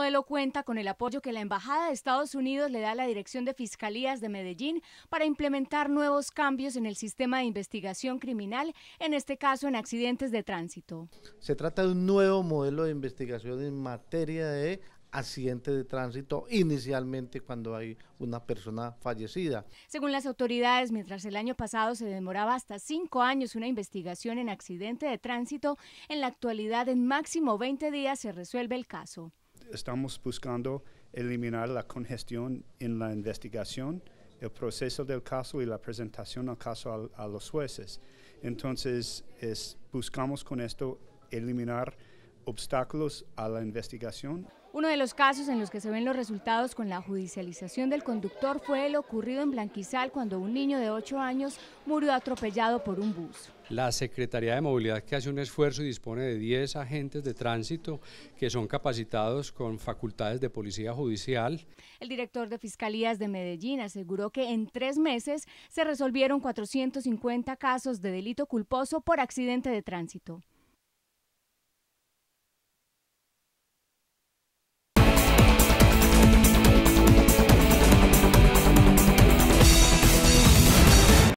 modelo cuenta con el apoyo que la Embajada de Estados Unidos le da a la Dirección de Fiscalías de Medellín para implementar nuevos cambios en el sistema de investigación criminal, en este caso en accidentes de tránsito. Se trata de un nuevo modelo de investigación en materia de accidente de tránsito inicialmente cuando hay una persona fallecida. Según las autoridades, mientras el año pasado se demoraba hasta cinco años una investigación en accidente de tránsito, en la actualidad en máximo 20 días se resuelve el caso estamos buscando eliminar la congestión en la investigación, el proceso del caso y la presentación del caso a, los jueces. Entonces, buscamos con esto eliminar obstáculos a la investigación. Uno de los casos en los que se ven los resultados con la judicialización del conductor fue el ocurrido en Blanquizal cuando un niño de 8 años murió atropellado por un bus. La Secretaría de Movilidad que hace un esfuerzo y dispone de 10 agentes de tránsito que son capacitados con facultades de policía judicial. El director de Fiscalías de Medellín aseguró que en tres meses se resolvieron 450 casos de delito culposo por accidente de tránsito.